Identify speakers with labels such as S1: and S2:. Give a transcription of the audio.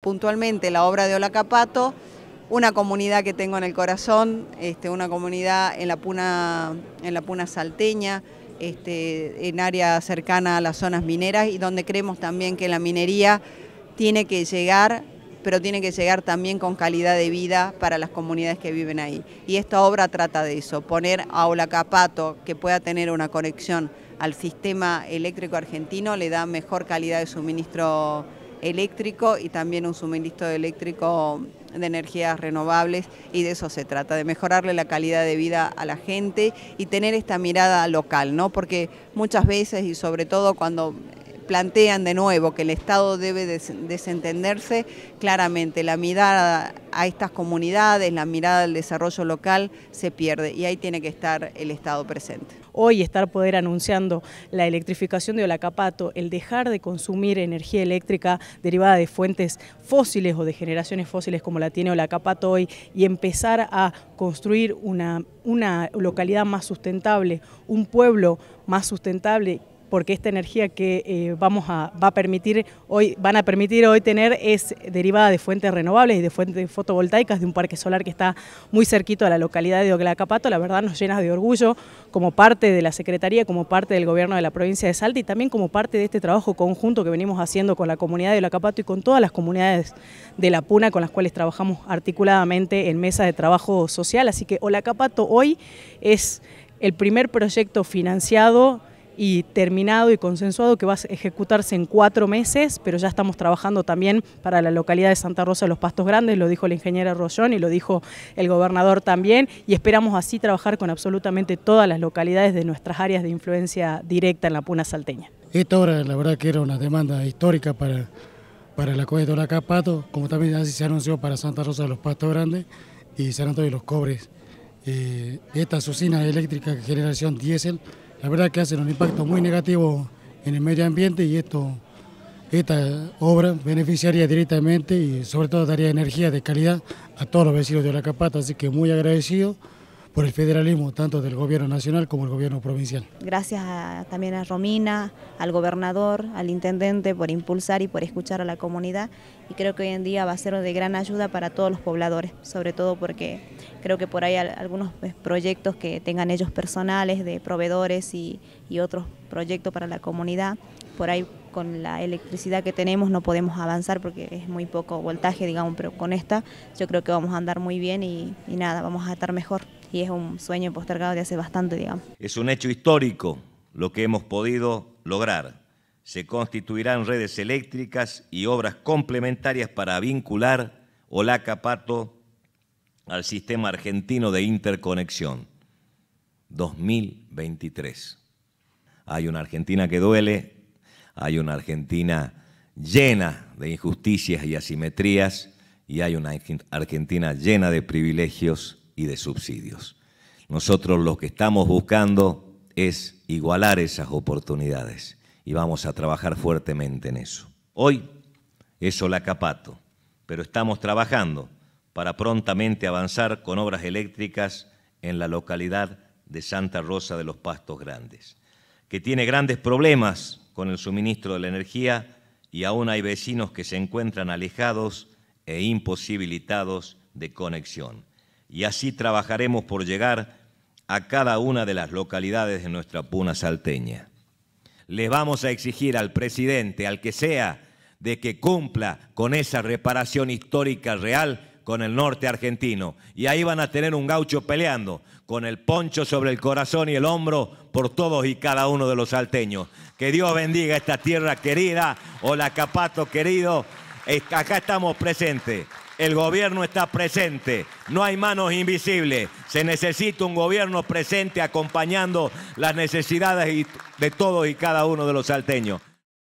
S1: Puntualmente la obra de Olacapato, una comunidad que tengo en el corazón, este, una comunidad en la puna, en la puna salteña, este, en área cercana a las zonas mineras y donde creemos también que la minería tiene que llegar, pero tiene que llegar también con calidad de vida para las comunidades que viven ahí. Y esta obra trata de eso, poner a Olacapato que pueda tener una conexión al sistema eléctrico argentino, le da mejor calidad de suministro eléctrico y también un suministro eléctrico de energías renovables y de eso se trata, de mejorarle la calidad de vida a la gente y tener esta mirada local, ¿no? Porque muchas veces y sobre todo cuando plantean de nuevo que el Estado debe desentenderse, claramente la mirada a estas comunidades, la mirada al desarrollo local se pierde y ahí tiene que estar el Estado presente.
S2: Hoy estar poder anunciando la electrificación de Olacapato, el dejar de consumir energía eléctrica derivada de fuentes fósiles o de generaciones fósiles como la tiene Olacapato hoy y empezar a construir una, una localidad más sustentable, un pueblo más sustentable porque esta energía que eh, vamos a, va a permitir hoy, van a permitir hoy tener es derivada de fuentes renovables y de fuentes fotovoltaicas de un parque solar que está muy cerquito a la localidad de Oglacapato. La verdad nos llena de orgullo como parte de la Secretaría, como parte del Gobierno de la provincia de Salta y también como parte de este trabajo conjunto que venimos haciendo con la comunidad de Oglacapato y con todas las comunidades de La Puna con las cuales trabajamos articuladamente en mesa de trabajo social. Así que Olacapato hoy es el primer proyecto financiado y terminado y consensuado que va a ejecutarse en cuatro meses, pero ya estamos trabajando también para la localidad de Santa Rosa de los Pastos Grandes, lo dijo la ingeniera Rollón y lo dijo el gobernador también, y esperamos así trabajar con absolutamente todas las localidades de nuestras áreas de influencia directa en la Puna
S3: Salteña. Esta obra la verdad que era una demanda histórica para, para la cueva de Tolacapato, como también así se anunció para Santa Rosa de los Pastos Grandes y San Antonio de los Cobres. Eh, esta sucina eléctrica generación diésel la verdad que hacen un impacto muy negativo en el medio ambiente y esto, esta obra beneficiaría directamente y sobre todo daría energía de calidad a todos los vecinos de la capata así que muy agradecido por el federalismo, tanto del gobierno nacional como el gobierno provincial.
S4: Gracias también a Romina, al gobernador, al intendente por impulsar y por escuchar a la comunidad y creo que hoy en día va a ser de gran ayuda para todos los pobladores, sobre todo porque creo que por ahí algunos pues, proyectos que tengan ellos personales, de proveedores y, otros proyectos para la comunidad, por ahí con la electricidad que tenemos no podemos avanzar porque es muy poco voltaje, digamos, pero con esta yo creo que vamos a andar muy bien y nada, vamos a estar mejor y es un sueño postergado de hace bastante, digamos.
S5: Es un hecho histórico lo que hemos podido lograr. Se constituirán redes eléctricas y obras complementarias para vincular Olaca Pato al sistema argentino de interconexión. 2023. Hay una Argentina que duele, hay una Argentina llena de injusticias y asimetrías y hay una Argentina llena de privilegios y de subsidios. Nosotros lo que estamos buscando es igualar esas oportunidades y vamos a trabajar fuertemente en eso. Hoy eso la capato pero estamos trabajando para prontamente avanzar con obras eléctricas en la localidad de Santa Rosa de los Pastos Grandes, que tiene grandes problemas con el suministro de la energía y aún hay vecinos que se encuentran alejados e imposibilitados de conexión y así trabajaremos por llegar a cada una de las localidades de nuestra puna salteña. Les vamos a exigir al presidente, al que sea, de que cumpla con esa reparación histórica real con el norte argentino. Y ahí van a tener un gaucho peleando, con el poncho sobre el corazón y el hombro por todos y cada uno de los salteños. Que Dios bendiga esta tierra querida, hola la Capato querido. Acá estamos presentes. El gobierno está presente, no hay manos invisibles. Se necesita un gobierno presente acompañando las necesidades de todos y cada uno de los salteños.